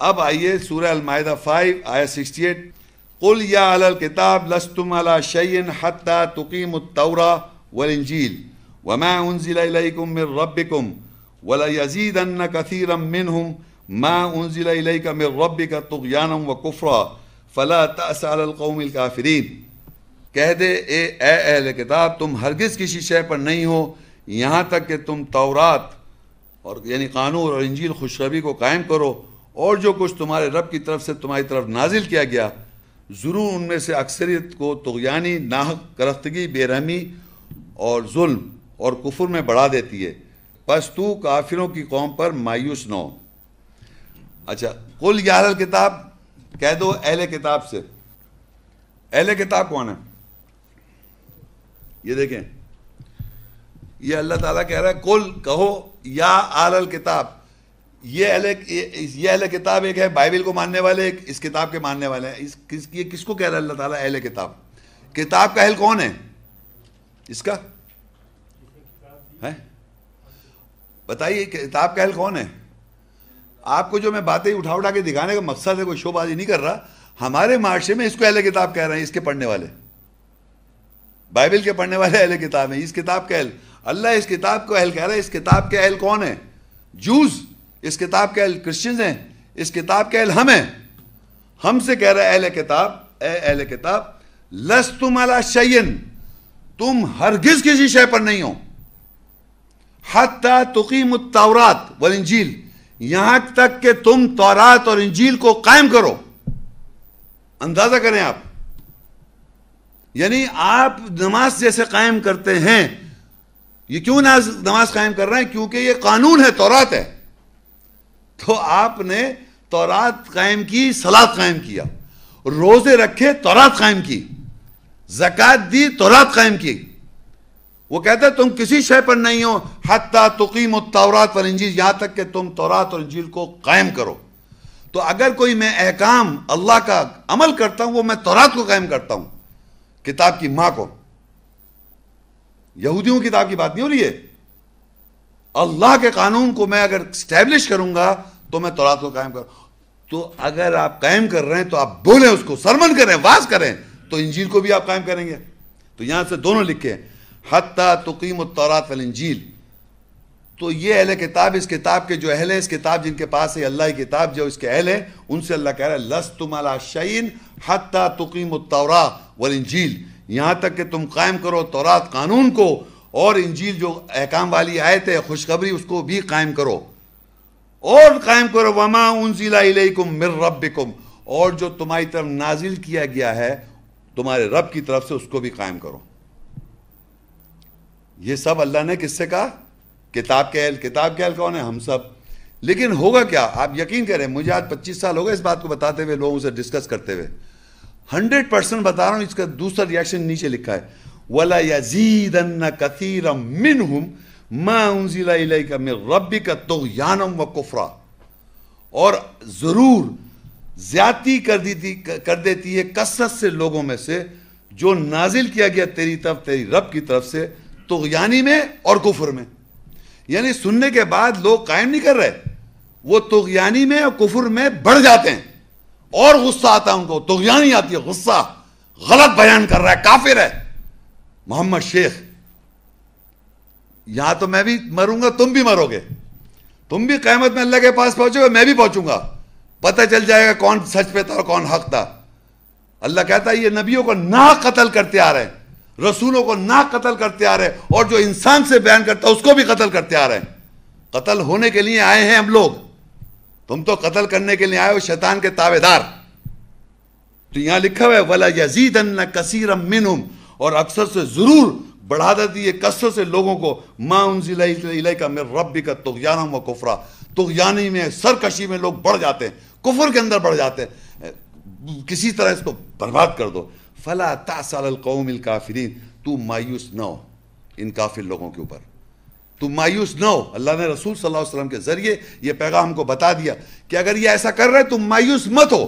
اب آئیے سورہ الما فائو آئے سکسٹی ایٹ کل یاب کم ولاد ان کا میر رب کا تک یان کفرا فلاسومل کا فریم کہہ دے اے اے اہل کتاب تم ہرگز کسی شے پر نہیں ہو یہاں تک کہ تم تورات اور یعنی قانون اور انجیل خوش کو قائم کرو اور جو کچھ تمہارے رب کی طرف سے تمہاری طرف نازل کیا گیا ضرور ان میں سے اکثریت کو تغیانی ناحق کرختگی بے رحمی اور ظلم اور کفر میں بڑھا دیتی ہے پس تو کافروں کی قوم پر مایوس نہ ہو اچھا کل یار کتاب کہہ دو اہل کتاب سے اہل کتاب کون ہے یہ دیکھیں یہ اللہ تعالیٰ کہہ رہا ہے کل کہو یا آل کتاب یہ اہل کتاب ایک ہے بائبل کو ماننے والے ایک اس کتاب کے ماننے والے ہیں یہ کس کو کہہ رہا ہے اللہ تعالیٰ اہل کتاب کتاب کا اہل کون ہے اس کا ہے بتائیے کتاب کا اہل کون ہے آپ کو جو میں باتیں اٹھا اٹھا کے دکھانے کا مقصد ہے کوئی شو بازی نہیں کر رہا ہمارے معاشرے میں اس کو اہل کتاب کہہ رہے ہیں اس کے پڑھنے والے بائبل کے پڑھنے والے اہل کتاب ہیں اس کتاب کا اہل اللہ اس کتاب کا اہل کہہ رہا ہے اس کتاب کے اہل کون ہے جوز اس کتاب کے اہل کرسچنز ہیں اس کتاب کے اہل ہم ہیں ہم سے کہہ رہا ہے اہل کتاب اے اہل کتاب لس تم علا شعین تم ہرگز کسی شے پر نہیں ہو حتی تقیم التورات والانجیل یہاں تک کہ تم تورات اور انجیل کو قائم کرو اندازہ کریں آپ یعنی آپ نماز جیسے قائم کرتے ہیں یہ کیوں نماز قائم کر رہے ہیں کیونکہ یہ قانون ہے تورات ہے تو آپ نے تورات قائم کی سلاد قائم کیا روزے رکھے تورات قائم کی زکات دی تورات قائم کی وہ کہتا ہے تم کسی شے پر نہیں ہو حتیٰ تقیم و تورات اور انجیل یہاں تک کہ تم تورات اور انجیل کو قائم کرو تو اگر کوئی میں احکام اللہ کا عمل کرتا ہوں وہ میں تورات کو قائم کرتا ہوں کتاب کی ماں کو یہودیوں کتاب کی بات نہیں ہو رہی ہے اللہ کے قانون کو میں اگر اسٹیبلش کروں گا تو میں تورات کو قائم کروں تو اگر آپ قائم کر رہے ہیں تو آپ بولیں اس کو سرمن کریں واز کریں تو انجیل کو بھی آپ قائم کریں گے تو یہاں سے دونوں لکھے ہیں حتیٰ تقیم التورات والانجیل تو یہ اہل کتاب اس کتاب کے جو اہل ہیں اس کتاب جن کے پاس ہے اللہ کی کتاب جو اس کے اہل ہیں ان سے اللہ کہہ رہا ہے حتیٰ تقیم یہاں تک کہ تم قائم کرو تورات قانون کو اور انجیل جو احکام والی آیت ہے خوشخبری اس کو بھی قائم کرو اور قائم کرو اور جو تمہاری طرف نازل کیا گیا ہے تمہارے رب کی طرف سے اس کو بھی قائم کرو یہ سب اللہ نے کس سے کہا کتاب کے اہل اہل کتاب کے کون ہے ہم سب لیکن ہوگا کیا آپ یقین کریں مجھے آج پچیس سال ہوگا اس بات کو بتاتے ہوئے لوگوں سے ڈسکس کرتے ہوئے ہنڈریڈ پرسینٹ بتا رہا ہوں اس کا دوسرا ریاکشن نیچے لکھا ہے ولا یزید کتیرم من ما انزل علیہ من میں ربی کا و کفرا اور ضرور زیادتی کر دیتی کر دیتی ہے کثرت سے لوگوں میں سے جو نازل کیا گیا تیری طرف تیری رب کی طرف سے تغیانی میں اور کفر میں یعنی سننے کے بعد لوگ قائم نہیں کر رہے وہ تغیانی میں اور کفر میں بڑھ جاتے ہیں اور غصہ آتا ہے ان کو تغیانی آتی ہے غصہ غلط بیان کر رہا ہے کافر ہے محمد شیخ یہاں تو میں بھی مروں گا تم بھی مرو گے تم بھی قیمت میں اللہ کے پاس پہنچو گے میں بھی پہنچوں گا پتہ چل جائے گا کون سچ پہ تھا اور کون حق تھا اللہ کہتا ہے یہ نبیوں کو نہ قتل کرتے آ رہے ہیں رسولوں کو نہ قتل کرتے آ رہے ہیں اور جو انسان سے بیان کرتا اس کو بھی قتل کرتے آ رہے ہیں قتل ہونے کے لیے آئے ہیں ہم لوگ تم تو قتل کرنے کے لیے آئے ہو شیطان کے تابے دار تو یہاں لکھا ہوا ہے وَلَا يَزِيدَنَّ مِّنْهُمْ اور اکثر سے ضرور بڑھا دیتی ہے کسوں سے لوگوں کو ما ان ضلع کا میر رب کا تغیانم و کفرا تغیانی میں سرکشی میں لوگ بڑھ جاتے ہیں کفر کے اندر بڑھ جاتے ہیں کسی طرح اس کو برباد کر دو فلاں القوم القافرین تو مایوس نہ ہو ان کافر لوگوں کے اوپر تو مایوس نہ ہو اللہ نے رسول صلی اللہ علیہ وسلم کے ذریعے یہ پیغام کو بتا دیا کہ اگر یہ ایسا کر رہے تم مایوس مت ہو